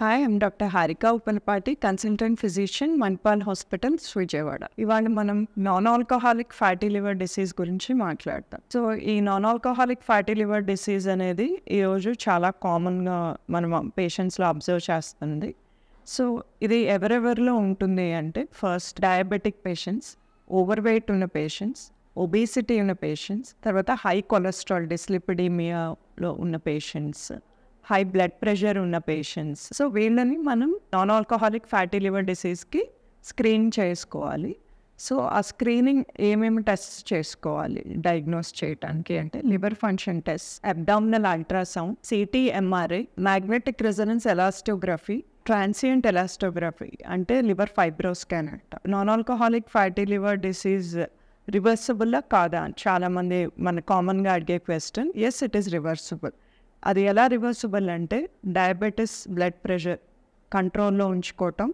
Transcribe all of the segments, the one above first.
hi I'm doctor Harika Upanapati consultant physician Manipal hospitals Vijayawada ఇవాళ మనం non alcoholic fatty liver disease గురించి మాట్లాడతాం సో ఈ non alcoholic fatty liver disease అనేది ఈరోజు చాలా కామన్గా మనం పేషెంట్స్లో అబ్జర్వ్ చేస్తుంది సో ఇది ఎవరెవరిలో ఉంటుంది అంటే first diabetic patients over weight ఉన్న పేషెంట్స్ ఒబేసిటీ ఉన్న పేషెంట్స్ తర్వాత హై కొలెస్ట్రాల్ డిస్లిపిడీమియాలో ఉన్న పేషెంట్స్ హై బ్లడ్ ప్రెషర్ ఉన్న పేషెంట్స్ సో వీళ్ళని మనం నాన్ ఆల్కహాలిక్ ఫ్యాటీ లివర్ డిసీజ్కి స్క్రీన్ చేసుకోవాలి సో ఆ స్క్రీనింగ్ ఏమేమి టెస్ట్ చేసుకోవాలి డయాగ్నోస్ చేయడానికి అంటే liver function test abdominal ultrasound CT MRI magnetic resonance elastography transient elastography అంటే లివర్ ఫైబ్రోస్కాన్ అంట non alcoholic fatty liver disease రివర్సిబుల్లా కాదా చాలామంది మన కామన్గా అడిగే question yes it is reversible అది ఎలా రివర్సిబుల్ అంటే డయాబెటీస్ బ్లడ్ ప్రెషర్ కంట్రోల్లో ఉంచుకోవటం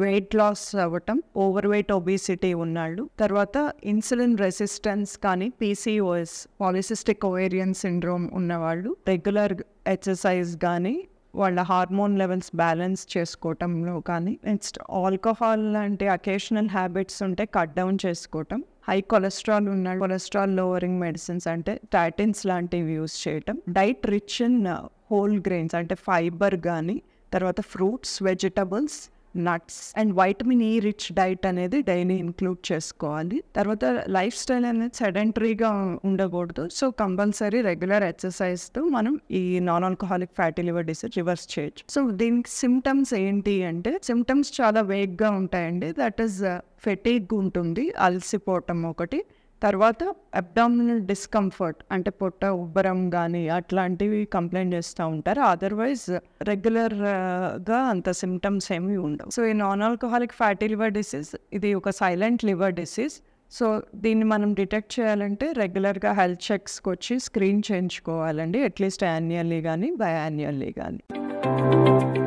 వెయిట్ లాస్ అవ్వటం ఓవర్ వెయిట్ ఒబేసిటీ ఉన్నాళ్ళు తర్వాత ఇన్సులిన్ రెసిస్టెన్స్ కానీ పీసీఓఎస్ పాలిసిస్టిక్ ఓవేరియన్ సిండ్రోమ్ ఉన్నవాళ్ళు రెగ్యులర్ ఎక్సర్సైజ్ కానీ వాళ్ళ హార్మోన్ లెవెల్స్ బ్యాలెన్స్ చేసుకోవటంలో కానీ నెక్స్ట్ ఆల్కహాల్ లాంటి అకేషనల్ హ్యాబిట్స్ ఉంటే కట్ డౌన్ చేసుకోవటం హై కొలెస్ట్రాల్ ఉన్న కొలెస్ట్రాల్ లోవరింగ్ మెడిసిన్స్ అంటే టాటిన్స్ లాంటివి యూస్ చేయటం diet rich in whole grains అంటే ఫైబర్ కానీ తర్వాత fruits vegetables nuts and vitamin E rich diet అనేది డైలీ ఇంక్లూడ్ చేసుకోవాలి తర్వాత లైఫ్ స్టైల్ అనేది సెడెంటరీగా ఉండకూడదు సో కంపల్సరీ రెగ్యులర్ తో మనం ఈ non alcoholic fatty liver disease reverse చేయొచ్చు సో దీనికి సిమ్టమ్స్ ఏంటి అంటే సిమ్టమ్స్ చాలా వేగ్గా ఉంటాయండి దట్ ఈస్ ఫెటీగ్ ఉంటుంది అలసిపోవటం ఒకటి తర్వాత అబ్డామినల్ డిస్కంఫర్ట్ అంటే పొట్ట ఉబ్బరం కానీ అట్లాంటివి కంప్లైంట్ చేస్తూ ఉంటారు అదర్వైజ్ రెగ్యులర్గా uh, అంత సిమ్టమ్స్ ఏమి ఉండవు సో ఈ non alcoholic fatty liver disease ఇది ఒక సైలెంట్ లివర్ డిసీజ్ సో దీన్ని మనం డిటెక్ట్ చేయాలంటే రెగ్యులర్గా హెల్త్ చెక్స్కి వచ్చి స్క్రీన్ చేయించుకోవాలండి అట్లీస్ట్ యాన్యువల్లీ కానీ బై యాన్యువల్లీ కానీ